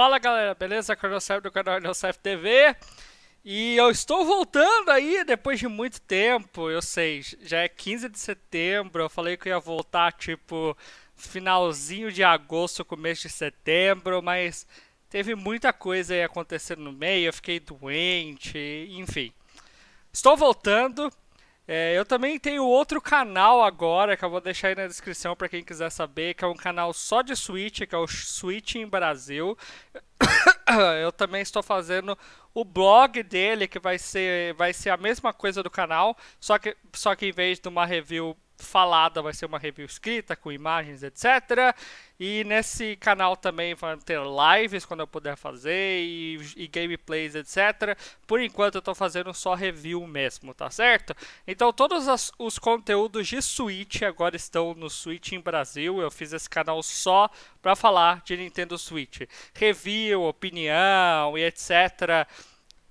Fala galera, beleza? Cronosef do canal Cronosef TV E eu estou voltando aí depois de muito tempo Eu sei, já é 15 de setembro Eu falei que eu ia voltar tipo finalzinho de agosto, começo de setembro Mas teve muita coisa aí acontecendo no meio Eu fiquei doente, enfim Estou voltando é, eu também tenho outro canal agora, que eu vou deixar aí na descrição para quem quiser saber, que é um canal só de Switch, que é o Switch em Brasil. eu também estou fazendo o blog dele, que vai ser, vai ser a mesma coisa do canal, só que, só que em vez de uma review falada, vai ser uma review escrita, com imagens, etc. E nesse canal também vão ter lives quando eu puder fazer e, e gameplays, etc. Por enquanto eu estou fazendo só review mesmo, tá certo? Então todos as, os conteúdos de Switch agora estão no Switch em Brasil. Eu fiz esse canal só para falar de Nintendo Switch. Review, opinião e etc.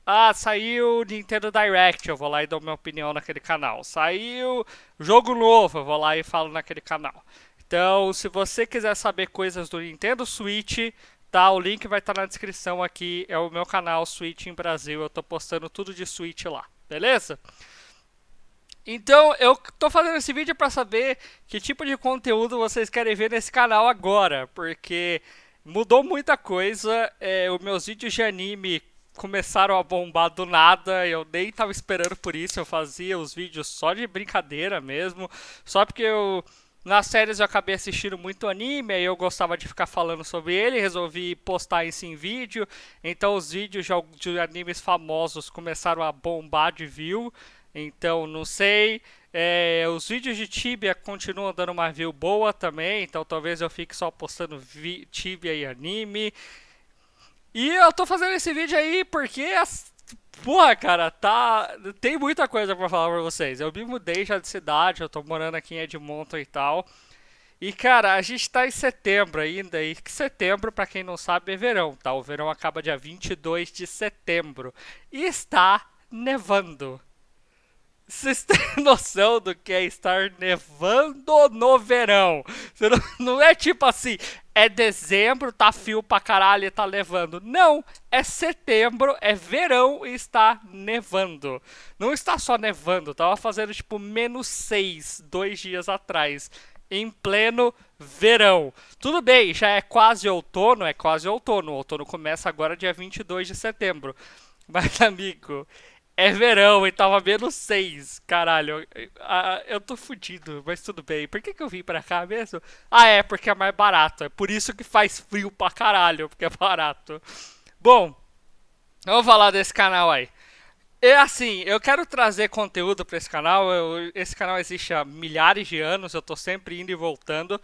Ah, saiu Nintendo Direct, eu vou lá e dou minha opinião naquele canal. Saiu jogo novo, eu vou lá e falo naquele canal. Então, se você quiser saber coisas do Nintendo Switch, tá? O link vai estar tá na descrição aqui. É o meu canal Switch em Brasil. Eu tô postando tudo de Switch lá, beleza? Então, eu tô fazendo esse vídeo para saber que tipo de conteúdo vocês querem ver nesse canal agora, porque mudou muita coisa. É, os meus vídeos de anime começaram a bombar do nada, eu nem tava esperando por isso. Eu fazia os vídeos só de brincadeira mesmo, só porque eu nas séries eu acabei assistindo muito anime, aí eu gostava de ficar falando sobre ele, resolvi postar isso em vídeo. Então os vídeos de, animes famosos começaram a bombar de view. Então não sei. É, os vídeos de Tibia continuam dando uma view boa também, então talvez eu fique só postando Tibia e anime. E eu tô fazendo esse vídeo aí porque as Porra, cara, tá. Tem muita coisa para falar pra vocês. Eu me mudei já de cidade, eu tô morando aqui em Edmonton e tal. E, cara, a gente tá em setembro ainda, e setembro, para quem não sabe, é verão, tá? O verão acaba dia 22 de setembro. E está nevando. Vocês têm noção do que é estar nevando no verão? não é tipo assim, é dezembro, tá frio pra caralho e tá levando. Não, é setembro, é verão e está nevando. Não está só nevando, tava fazendo tipo menos 6 dois dias atrás. Em pleno verão. Tudo bem, já é quase outono, é quase outono. O outono começa agora dia 22 de setembro. Mas, amigo, é verão e tava menos 6. Caralho, eu tô fudido, mas tudo bem. Por que, que eu vim pra cá mesmo? Ah, é, porque é mais barato. É por isso que faz frio pra caralho, porque é barato. Bom, vamos falar desse canal aí. É assim, eu quero trazer conteúdo para esse canal. Eu, esse canal existe há milhares de anos, eu tô sempre indo e voltando,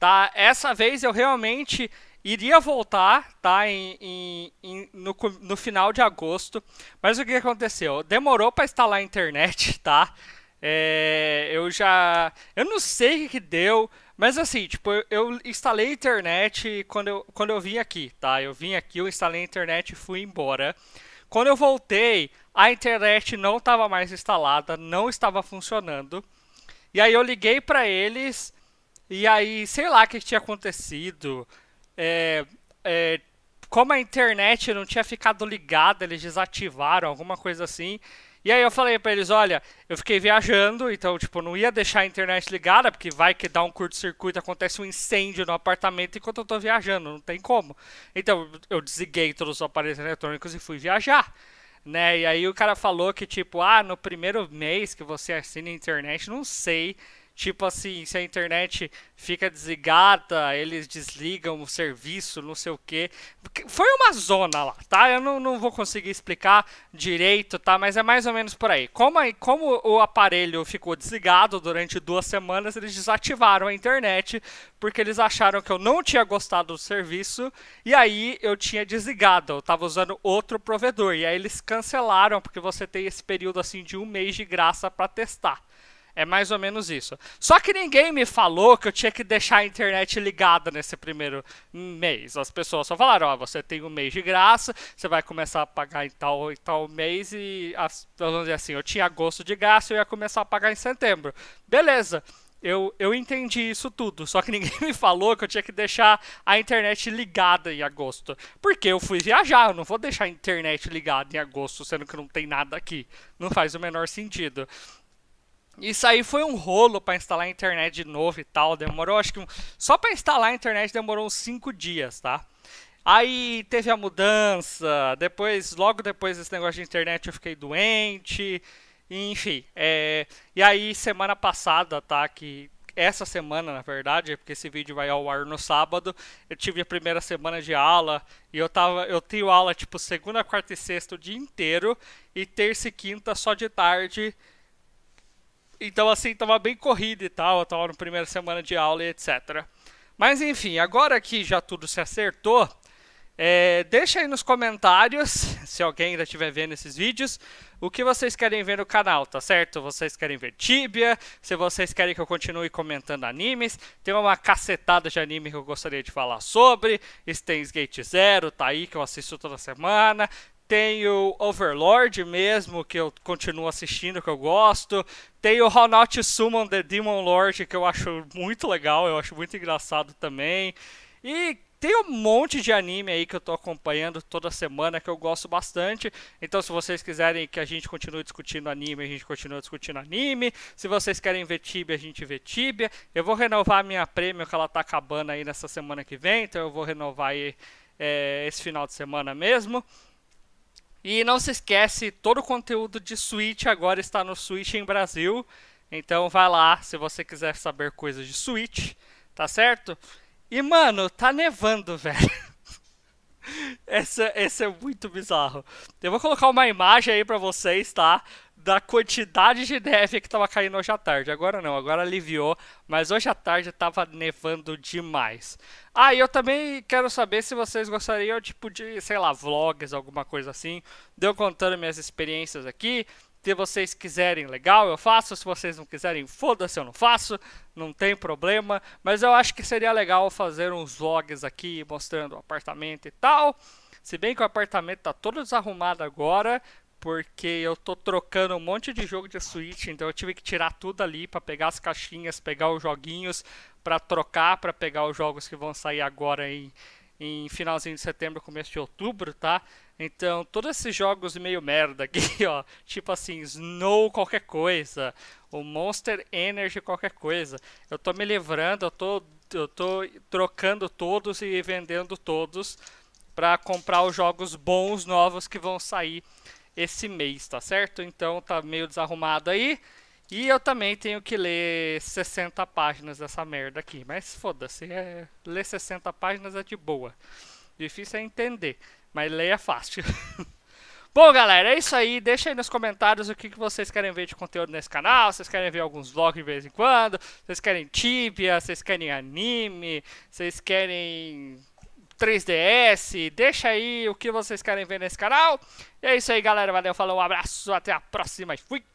tá? Essa vez eu realmente iria voltar, tá? Em, em, em no, no, final de agosto. Mas o que aconteceu? Demorou para instalar a internet, tá? É, eu já. Eu não sei o que deu, mas assim, tipo, eu, eu instalei a internet quando eu, quando eu vim aqui, tá? Eu vim aqui, eu instalei a internet e fui embora. Quando eu voltei, a internet não estava mais instalada, não estava funcionando. E aí eu liguei para eles e aí, sei lá o que tinha acontecido. É, é, como a internet não tinha ficado ligada, eles desativaram, alguma coisa assim. E aí eu falei para eles, olha, eu fiquei viajando, então, tipo, não ia deixar a internet ligada, porque vai que dá um curto-circuito, acontece um incêndio no apartamento enquanto eu tô viajando, não tem como. Então, eu desliguei todos os aparelhos eletrônicos e fui viajar, né? E aí o cara falou que, tipo, ah, no primeiro mês que você assina a internet, não sei Tipo assim, se a internet fica desligada, eles desligam o serviço, não sei o quê. Foi uma zona lá, tá? Eu não, não vou conseguir explicar direito, tá? Mas é mais ou menos por aí. Como, como o aparelho ficou desligado durante duas semanas, eles desativaram a internet, porque eles acharam que eu não tinha gostado do serviço, e aí eu tinha desligado, eu tava usando outro provedor. E aí eles cancelaram, porque você tem esse período assim de um mês de graça para testar. É mais ou menos isso. Só que ninguém me falou que eu tinha que deixar a internet ligada nesse primeiro mês. As pessoas só falaram: ó, oh, você tem um mês de graça, você vai começar a pagar em tal, em tal mês, e vamos dizer assim, eu tinha agosto de graça e eu ia começar a pagar em setembro. Beleza. Eu, eu entendi isso tudo, só que ninguém me falou que eu tinha que deixar a internet ligada em agosto. Porque eu fui viajar, eu não vou deixar a internet ligada em agosto, sendo que não tem nada aqui. Não faz o menor sentido. Isso aí foi um rolo para instalar a internet de novo e tal. Demorou, acho que um... só para instalar a internet demorou uns 5 dias, tá? Aí teve a mudança, depois, logo depois desse negócio de internet eu fiquei doente, enfim. É... E aí semana passada, tá? Que essa semana, na verdade, é porque esse vídeo vai ao ar no sábado, eu tive a primeira semana de aula e eu tava, eu tenho aula tipo segunda, quarta e sexta o dia inteiro e terça e quinta só de tarde então, assim, tava bem corrido e tal, tava na primeira semana de aula e etc. Mas, enfim, agora que já tudo se acertou, é, deixa aí nos comentários, se alguém ainda estiver vendo esses vídeos, o que vocês querem ver no canal, tá certo? Vocês querem ver Tibia, se vocês querem que eu continue comentando animes, tem uma cacetada de anime que eu gostaria de falar sobre, Steins Gate Zero tá aí, que eu assisto toda semana, tem o Overlord mesmo, que eu continuo assistindo, que eu gosto. Tem o How Not to Summon the Demon Lord, que eu acho muito legal, eu acho muito engraçado também. E tem um monte de anime aí que eu tô acompanhando toda semana que eu gosto bastante. Então, se vocês quiserem que a gente continue discutindo anime, a gente continua discutindo anime. Se vocês querem ver Tibia, a gente vê Tibia. Eu vou renovar a minha prêmio, que ela tá acabando aí nessa semana que vem. Então, eu vou renovar aí eh, esse final de semana mesmo. E não se esquece, todo o conteúdo de Switch agora está no Switch em Brasil. Então vai lá se você quiser saber coisas de Switch, tá certo? E mano, tá nevando, velho. Esse, esse é muito bizarro. Eu vou colocar uma imagem aí pra vocês, tá? da quantidade de neve que estava caindo hoje à tarde. Agora não, agora aliviou, mas hoje à tarde estava nevando demais. Ah, e eu também quero saber se vocês gostariam tipo de, sei lá, vlogs, alguma coisa assim, de eu contando minhas experiências aqui. Se vocês quiserem, legal, eu faço. Se vocês não quiserem, foda-se, eu não faço. Não tem problema. Mas eu acho que seria legal fazer uns vlogs aqui mostrando o apartamento e tal. Se bem que o apartamento tá todo desarrumado agora, porque eu tô trocando um monte de jogo de Switch, então eu tive que tirar tudo ali para pegar as caixinhas, pegar os joguinhos, para trocar, para pegar os jogos que vão sair agora em, em finalzinho de setembro, começo de outubro, tá? Então, todos esses jogos meio merda aqui, ó, tipo assim, Snow qualquer coisa, o Monster Energy qualquer coisa. Eu tô me livrando, eu tô eu tô trocando todos e vendendo todos para comprar os jogos bons novos que vão sair esse mês, tá certo? Então tá meio desarrumado aí. E eu também tenho que ler 60 páginas dessa merda aqui. Mas foda-se, é... ler 60 páginas é de boa. Difícil é entender, mas ler é fácil. Bom, galera, é isso aí. Deixa aí nos comentários o que, vocês querem ver de conteúdo nesse canal. Vocês querem ver alguns vlogs de vez em quando? Vocês querem tibia? Vocês querem anime? Vocês querem 3DS. Deixa aí o que vocês querem ver nesse canal. E é isso aí, galera. Valeu, falou, um abraço, até a próxima e fui!